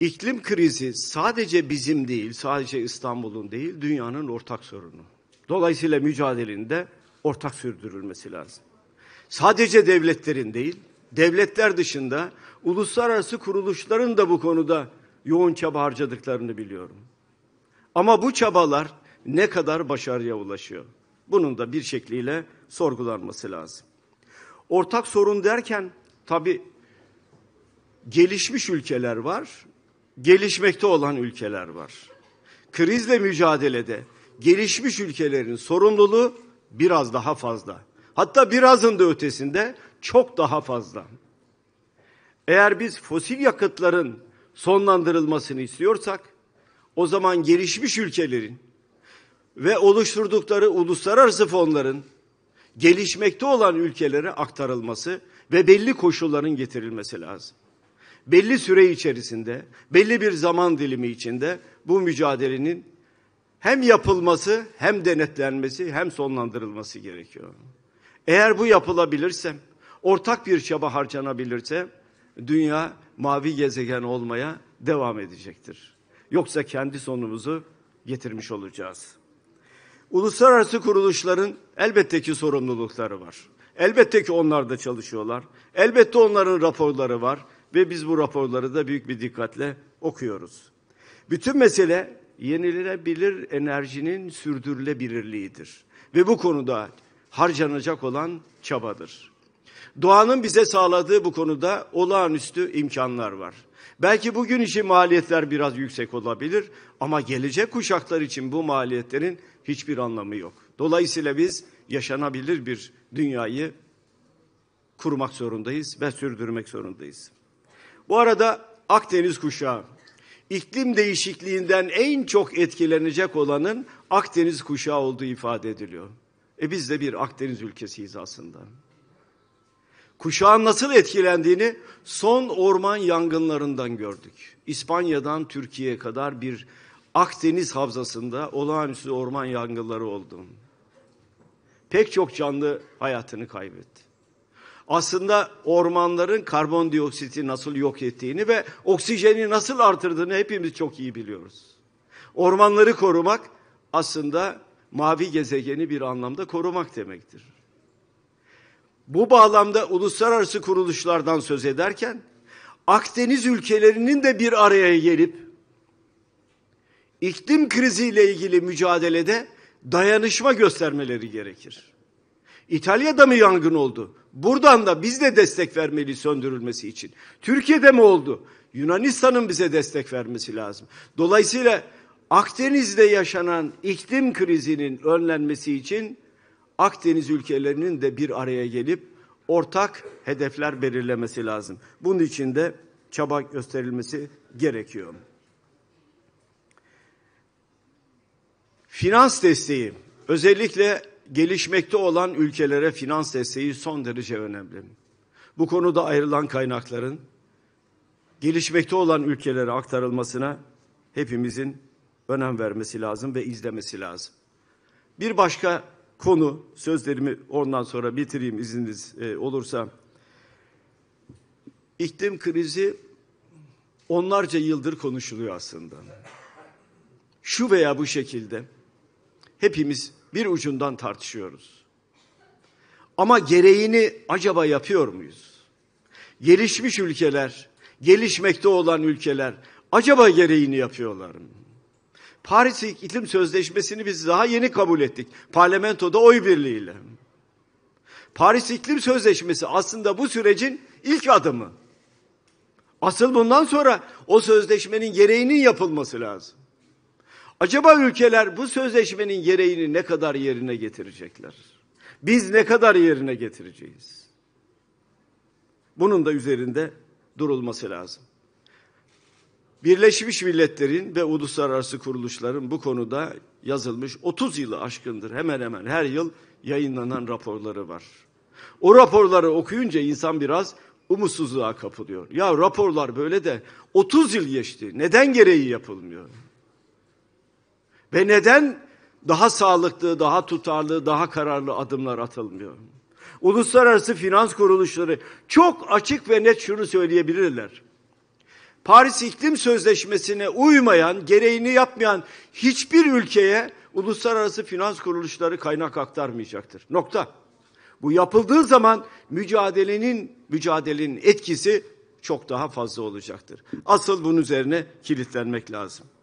İklim krizi sadece bizim değil, sadece İstanbul'un değil, dünyanın ortak sorunu. Dolayısıyla mücadelenin ortak sürdürülmesi lazım. Sadece devletlerin değil, devletler dışında uluslararası kuruluşların da bu konuda yoğun çaba harcadıklarını biliyorum. Ama bu çabalar ne kadar başarıya ulaşıyor? Bunun da bir şekliyle sorgulanması lazım. Ortak sorun derken tabii gelişmiş ülkeler var, gelişmekte olan ülkeler var. Krizle mücadelede gelişmiş ülkelerin sorumluluğu biraz daha fazla. Hatta birazın da ötesinde çok daha fazla. Eğer biz fosil yakıtların sonlandırılmasını istiyorsak o zaman gelişmiş ülkelerin ve oluşturdukları uluslararası fonların gelişmekte olan ülkelere aktarılması ve belli koşulların getirilmesi lazım belli süre içerisinde, belli bir zaman dilimi içinde bu mücadelenin hem yapılması, hem denetlenmesi, hem sonlandırılması gerekiyor. Eğer bu yapılabilirse, ortak bir çaba harcanabilirse dünya mavi gezegen olmaya devam edecektir. Yoksa kendi sonumuzu getirmiş olacağız. Uluslararası kuruluşların elbette ki sorumlulukları var. Elbette ki onlar da çalışıyorlar. Elbette onların raporları var ve biz bu raporları da büyük bir dikkatle okuyoruz. Bütün mesele yenilenebilir enerjinin sürdürülebilirliğidir ve bu konuda harcanacak olan çabadır. Doğanın bize sağladığı bu konuda olağanüstü imkanlar var. Belki bugün için maliyetler biraz yüksek olabilir ama gelecek kuşaklar için bu maliyetlerin hiçbir anlamı yok. Dolayısıyla biz yaşanabilir bir dünyayı kurmak zorundayız ve sürdürmek zorundayız. Bu arada Akdeniz kuşağı. İklim değişikliğinden en çok etkilenecek olanın Akdeniz kuşağı olduğu ifade ediliyor. E biz de bir Akdeniz ülkesiyiz aslında. Kuşağın nasıl etkilendiğini son orman yangınlarından gördük. İspanya'dan Türkiye'ye kadar bir Akdeniz havzasında olağanüstü orman yangınları oldu. Pek çok canlı hayatını kaybetti aslında ormanların karbondioksiti nasıl yok ettiğini ve oksijeni nasıl artırdığını hepimiz çok iyi biliyoruz. Ormanları korumak aslında mavi gezegeni bir anlamda korumak demektir. Bu bağlamda uluslararası kuruluşlardan söz ederken Akdeniz ülkelerinin de bir araya gelip iklim kriziyle ilgili mücadelede dayanışma göstermeleri gerekir. İtalya'da mı yangın oldu? Buradan da biz de destek vermeli söndürülmesi için. Türkiye'de mi oldu? Yunanistan'ın bize destek vermesi lazım. Dolayısıyla Akdeniz'de yaşanan iklim krizinin önlenmesi için Akdeniz ülkelerinin de bir araya gelip ortak hedefler belirlemesi lazım. Bunun için de çaba gösterilmesi gerekiyor. Finans desteği özellikle gelişmekte olan ülkelere finans desteği son derece önemli. Bu konuda ayrılan kaynakların gelişmekte olan ülkelere aktarılmasına hepimizin önem vermesi lazım ve izlemesi lazım. Bir başka konu, sözlerimi ondan sonra bitireyim izniniz e, olursa. İklim krizi onlarca yıldır konuşuluyor aslında. Şu veya bu şekilde hepimiz bir ucundan tartışıyoruz. Ama gereğini acaba yapıyor muyuz? Gelişmiş ülkeler, gelişmekte olan ülkeler acaba gereğini yapıyorlar mı? Paris İklim Sözleşmesi'ni biz daha yeni kabul ettik. Parlamentoda oy birliğiyle. Paris İklim Sözleşmesi aslında bu sürecin ilk adımı. Asıl bundan sonra o sözleşmenin gereğinin yapılması lazım. Acaba ülkeler bu sözleşmenin gereğini ne kadar yerine getirecekler? Biz ne kadar yerine getireceğiz? Bunun da üzerinde durulması lazım. Birleşmiş Milletler'in ve uluslararası kuruluşların bu konuda yazılmış 30 yılı aşkındır hemen hemen her yıl yayınlanan raporları var. O raporları okuyunca insan biraz umutsuzluğa kapılıyor. Ya raporlar böyle de 30 yıl geçti. Neden gereği yapılmıyor? Ve neden daha sağlıklı, daha tutarlı, daha kararlı adımlar atılmıyor? Uluslararası finans kuruluşları çok açık ve net şunu söyleyebilirler. Paris İklim Sözleşmesi'ne uymayan, gereğini yapmayan hiçbir ülkeye uluslararası finans kuruluşları kaynak aktarmayacaktır. Nokta. Bu yapıldığı zaman mücadelenin mücadelenin etkisi çok daha fazla olacaktır. Asıl bunun üzerine kilitlenmek lazım.